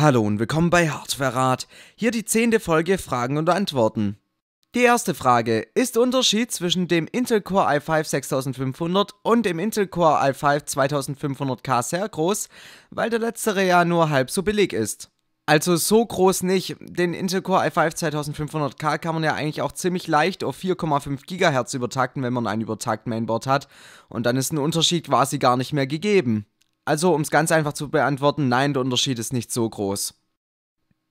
Hallo und willkommen bei Hardverrat. Hier die zehnte Folge Fragen und Antworten. Die erste Frage ist der Unterschied zwischen dem Intel Core i5 6500 und dem Intel Core i5 2500K sehr groß, weil der letztere ja nur halb so billig ist. Also so groß nicht. Den Intel Core i5 2500K kann man ja eigentlich auch ziemlich leicht auf 4,5 GHz übertakten, wenn man ein übertakt Mainboard hat und dann ist ein Unterschied quasi gar nicht mehr gegeben. Also, um es ganz einfach zu beantworten, nein, der Unterschied ist nicht so groß.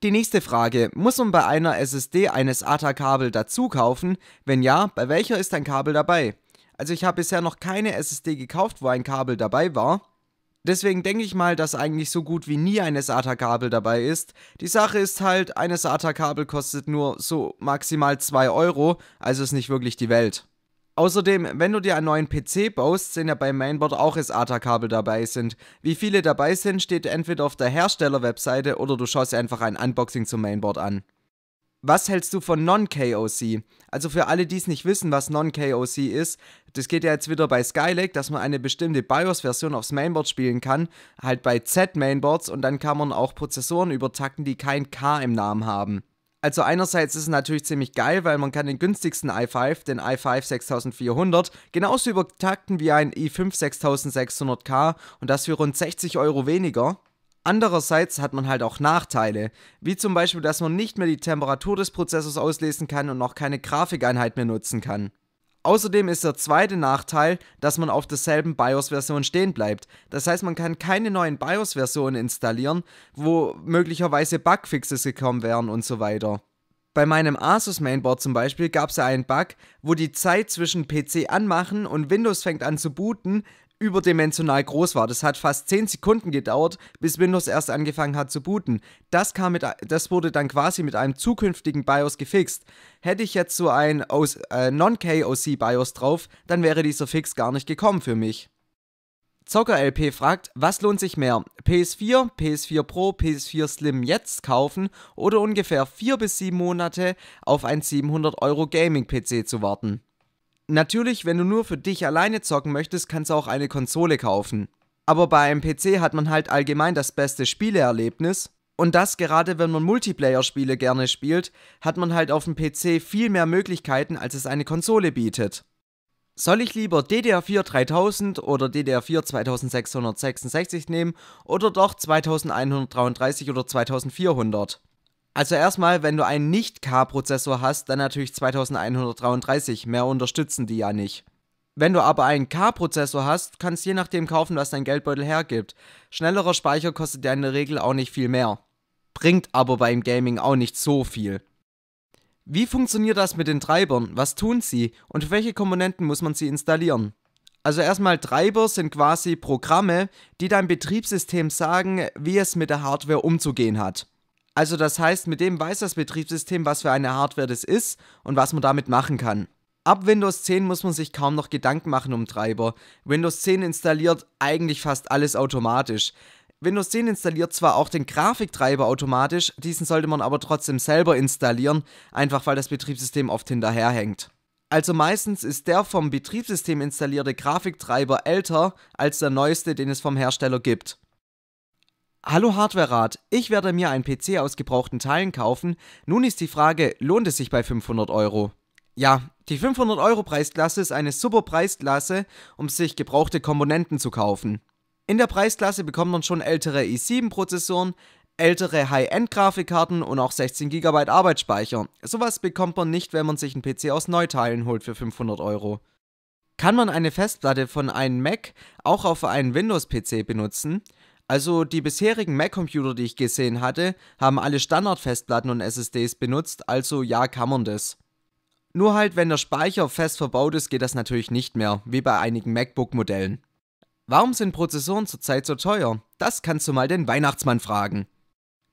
Die nächste Frage, muss man bei einer SSD eines ATA-Kabel dazu kaufen? Wenn ja, bei welcher ist ein Kabel dabei? Also ich habe bisher noch keine SSD gekauft, wo ein Kabel dabei war. Deswegen denke ich mal, dass eigentlich so gut wie nie ein SATA-Kabel dabei ist. Die Sache ist halt, ein SATA-Kabel kostet nur so maximal 2 Euro, also ist nicht wirklich die Welt. Außerdem, wenn du dir einen neuen PC baust, sind ja beim Mainboard auch SATA-Kabel dabei sind. Wie viele dabei sind, steht entweder auf der Hersteller-Webseite oder du schaust dir einfach ein Unboxing zum Mainboard an. Was hältst du von Non-KOC? Also für alle, die es nicht wissen, was Non-KOC ist, das geht ja jetzt wieder bei Skylake, dass man eine bestimmte BIOS-Version aufs Mainboard spielen kann, halt bei Z-Mainboards und dann kann man auch Prozessoren übertakten, die kein K im Namen haben. Also einerseits ist es natürlich ziemlich geil, weil man kann den günstigsten i5, den i5 6400, genauso übertakten wie ein i5 6600K und das für rund 60 Euro weniger. Andererseits hat man halt auch Nachteile, wie zum Beispiel, dass man nicht mehr die Temperatur des Prozessors auslesen kann und auch keine Grafikeinheit mehr nutzen kann. Außerdem ist der zweite Nachteil, dass man auf derselben BIOS-Version stehen bleibt. Das heißt, man kann keine neuen BIOS-Versionen installieren, wo möglicherweise Bugfixes gekommen wären und so weiter. Bei meinem Asus Mainboard zum Beispiel gab es ja einen Bug, wo die Zeit zwischen PC anmachen und Windows fängt an zu booten überdimensional groß war. Das hat fast 10 Sekunden gedauert, bis Windows erst angefangen hat zu booten. Das, kam mit, das wurde dann quasi mit einem zukünftigen BIOS gefixt. Hätte ich jetzt so ein äh, Non-KOC BIOS drauf, dann wäre dieser Fix gar nicht gekommen für mich. ZockerLP fragt, was lohnt sich mehr? PS4, PS4 Pro, PS4 Slim jetzt kaufen oder ungefähr 4 bis 7 Monate auf ein 700 Euro Gaming PC zu warten? Natürlich, wenn du nur für dich alleine zocken möchtest, kannst du auch eine Konsole kaufen. Aber bei einem PC hat man halt allgemein das beste Spieleerlebnis. Und das gerade wenn man Multiplayer-Spiele gerne spielt, hat man halt auf dem PC viel mehr Möglichkeiten, als es eine Konsole bietet. Soll ich lieber DDR4 3000 oder DDR4 2666 nehmen oder doch 2133 oder 2400? Also erstmal, wenn du einen Nicht-K-Prozessor hast, dann natürlich 2133, mehr unterstützen die ja nicht. Wenn du aber einen K-Prozessor hast, kannst je nachdem kaufen, was dein Geldbeutel hergibt. Schnellerer Speicher kostet dir in der Regel auch nicht viel mehr. Bringt aber beim Gaming auch nicht so viel. Wie funktioniert das mit den Treibern? Was tun sie? Und welche Komponenten muss man sie installieren? Also erstmal Treiber sind quasi Programme, die deinem Betriebssystem sagen, wie es mit der Hardware umzugehen hat. Also das heißt, mit dem weiß das Betriebssystem, was für eine Hardware das ist und was man damit machen kann. Ab Windows 10 muss man sich kaum noch Gedanken machen um Treiber. Windows 10 installiert eigentlich fast alles automatisch. Windows 10 installiert zwar auch den Grafiktreiber automatisch, diesen sollte man aber trotzdem selber installieren, einfach weil das Betriebssystem oft hinterherhängt. Also meistens ist der vom Betriebssystem installierte Grafiktreiber älter als der neueste, den es vom Hersteller gibt. Hallo Hardware-Rat, ich werde mir einen PC aus gebrauchten Teilen kaufen. Nun ist die Frage, lohnt es sich bei 500 Euro? Ja, die 500 Euro Preisklasse ist eine super Preisklasse, um sich gebrauchte Komponenten zu kaufen. In der Preisklasse bekommt man schon ältere i7-Prozessoren, ältere High-End-Grafikkarten und auch 16 GB Arbeitsspeicher. Sowas bekommt man nicht, wenn man sich einen PC aus Neuteilen holt für 500 Euro. Kann man eine Festplatte von einem Mac auch auf einen Windows-PC benutzen? Also die bisherigen Mac-Computer, die ich gesehen hatte, haben alle Standard-Festplatten und SSDs benutzt, also ja kann man das. Nur halt, wenn der Speicher fest verbaut ist, geht das natürlich nicht mehr, wie bei einigen MacBook-Modellen. Warum sind Prozessoren zurzeit so teuer? Das kannst du mal den Weihnachtsmann fragen.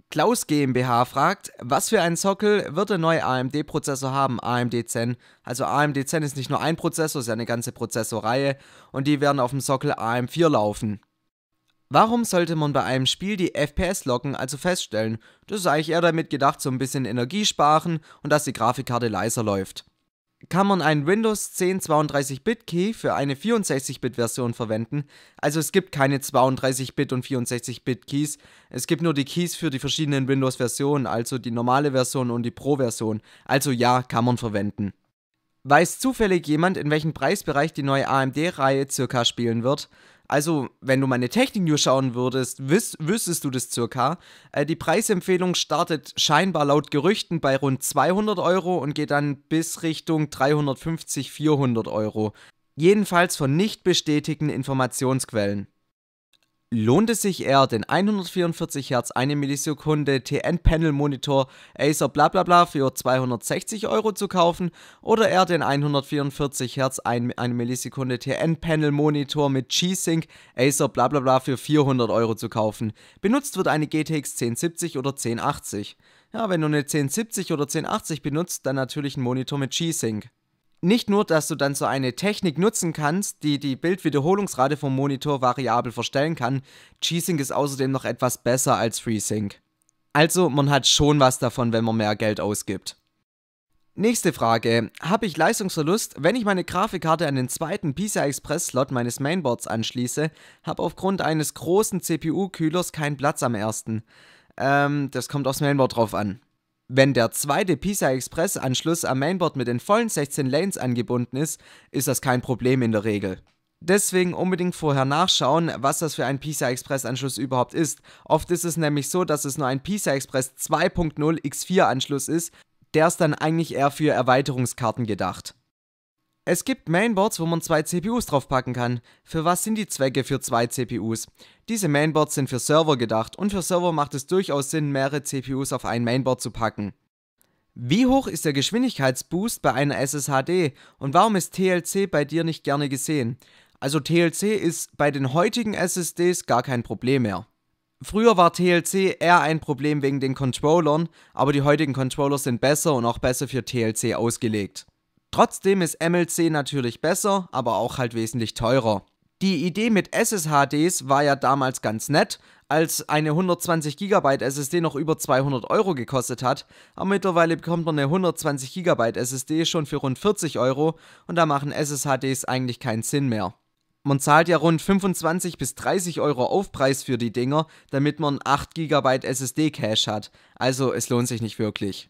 Klaus GmbH fragt, was für ein Sockel wird der neue AMD-Prozessor haben, AMD Zen? Also AMD Zen ist nicht nur ein Prozessor, es ist ja eine ganze Prozessorreihe und die werden auf dem Sockel AM4 laufen. Warum sollte man bei einem Spiel die FPS locken, also feststellen? Das ist eigentlich eher damit gedacht, so ein bisschen Energie sparen und dass die Grafikkarte leiser läuft. Kann man einen Windows 10 32-Bit Key für eine 64-Bit Version verwenden? Also es gibt keine 32-Bit und 64-Bit Keys, es gibt nur die Keys für die verschiedenen Windows-Versionen, also die normale Version und die Pro-Version. Also ja, kann man verwenden. Weiß zufällig jemand, in welchem Preisbereich die neue AMD-Reihe circa spielen wird? Also, wenn du meine Technik-News schauen würdest, wüs wüsstest du das circa. Äh, die Preisempfehlung startet scheinbar laut Gerüchten bei rund 200 Euro und geht dann bis Richtung 350, 400 Euro. Jedenfalls von nicht bestätigten Informationsquellen. Lohnt es sich eher, den 144 Hz 1 Millisekunde TN-Panel Monitor Acer blablabla bla bla für 260 Euro zu kaufen oder eher den 144 Hz 1, 1 Millisekunde TN-Panel Monitor mit G-Sync Acer blablabla bla für 400 Euro zu kaufen? Benutzt wird eine GTX 1070 oder 1080. Ja, wenn du eine 1070 oder 1080 benutzt, dann natürlich ein Monitor mit G-Sync nicht nur, dass du dann so eine Technik nutzen kannst, die die Bildwiederholungsrate vom Monitor variabel verstellen kann, G-Sync ist außerdem noch etwas besser als FreeSync. Also man hat schon was davon, wenn man mehr Geld ausgibt. Nächste Frage. Habe ich Leistungsverlust, wenn ich meine Grafikkarte an den zweiten PCI Express Slot meines Mainboards anschließe, habe aufgrund eines großen CPU-Kühlers keinen Platz am ersten? Ähm, das kommt aufs Mainboard drauf an. Wenn der zweite PISA Express-Anschluss am Mainboard mit den vollen 16 Lanes angebunden ist, ist das kein Problem in der Regel. Deswegen unbedingt vorher nachschauen, was das für ein PISA Express Anschluss überhaupt ist. Oft ist es nämlich so, dass es nur ein PISA Express 2.0 X4 Anschluss ist, der ist dann eigentlich eher für Erweiterungskarten gedacht. Es gibt Mainboards, wo man zwei CPUs draufpacken kann. Für was sind die Zwecke für zwei CPUs? Diese Mainboards sind für Server gedacht und für Server macht es durchaus Sinn, mehrere CPUs auf ein Mainboard zu packen. Wie hoch ist der Geschwindigkeitsboost bei einer SSHD und warum ist TLC bei dir nicht gerne gesehen? Also TLC ist bei den heutigen SSDs gar kein Problem mehr. Früher war TLC eher ein Problem wegen den Controllern, aber die heutigen Controller sind besser und auch besser für TLC ausgelegt. Trotzdem ist MLC natürlich besser, aber auch halt wesentlich teurer. Die Idee mit SSHDs war ja damals ganz nett, als eine 120 GB SSD noch über 200 Euro gekostet hat, aber mittlerweile bekommt man eine 120 GB SSD schon für rund 40 Euro und da machen SSHDs eigentlich keinen Sinn mehr. Man zahlt ja rund 25 bis 30 Euro Aufpreis für die Dinger, damit man 8 GB SSD Cache hat, also es lohnt sich nicht wirklich.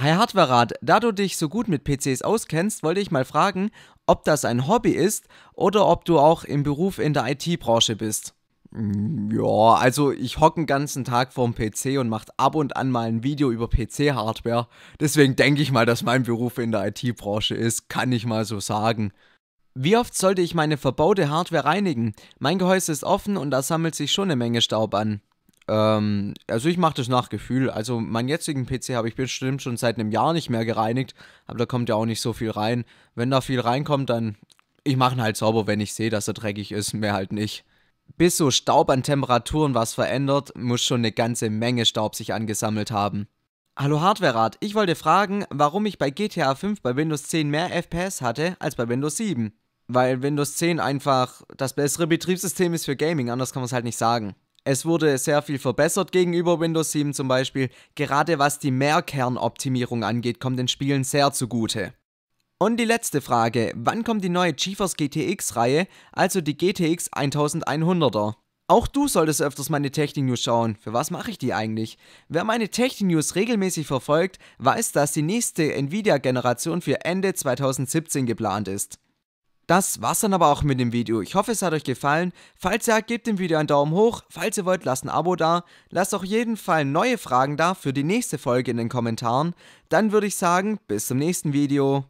Hi Hardware-Rat, da du dich so gut mit PCs auskennst, wollte ich mal fragen, ob das ein Hobby ist oder ob du auch im Beruf in der IT-Branche bist. Mm, ja, also ich hocke den ganzen Tag vorm PC und mache ab und an mal ein Video über PC-Hardware. Deswegen denke ich mal, dass mein Beruf in der IT-Branche ist, kann ich mal so sagen. Wie oft sollte ich meine verbaute Hardware reinigen? Mein Gehäuse ist offen und da sammelt sich schon eine Menge Staub an. Ähm, also ich mache das nach Gefühl. Also meinen jetzigen PC habe ich bestimmt schon seit einem Jahr nicht mehr gereinigt, aber da kommt ja auch nicht so viel rein. Wenn da viel reinkommt, dann ich mache ihn halt sauber, wenn ich sehe, dass er dreckig ist, mehr halt nicht. Bis so Staub an Temperaturen was verändert, muss schon eine ganze Menge Staub sich angesammelt haben. Hallo Hardware-Rat, ich wollte fragen, warum ich bei GTA 5 bei Windows 10 mehr FPS hatte als bei Windows 7. Weil Windows 10 einfach das bessere Betriebssystem ist für Gaming, anders kann man es halt nicht sagen. Es wurde sehr viel verbessert gegenüber Windows 7 zum Beispiel. Gerade was die Mehrkernoptimierung angeht, kommt den Spielen sehr zugute. Und die letzte Frage, wann kommt die neue GeForce GTX-Reihe, also die GTX 1100er? Auch du solltest öfters meine Technik-News schauen. Für was mache ich die eigentlich? Wer meine Technik-News regelmäßig verfolgt, weiß, dass die nächste Nvidia-Generation für Ende 2017 geplant ist. Das war's dann aber auch mit dem Video. Ich hoffe, es hat euch gefallen. Falls ja, gebt dem Video einen Daumen hoch. Falls ihr wollt, lasst ein Abo da. Lasst auf jeden Fall neue Fragen da für die nächste Folge in den Kommentaren. Dann würde ich sagen, bis zum nächsten Video.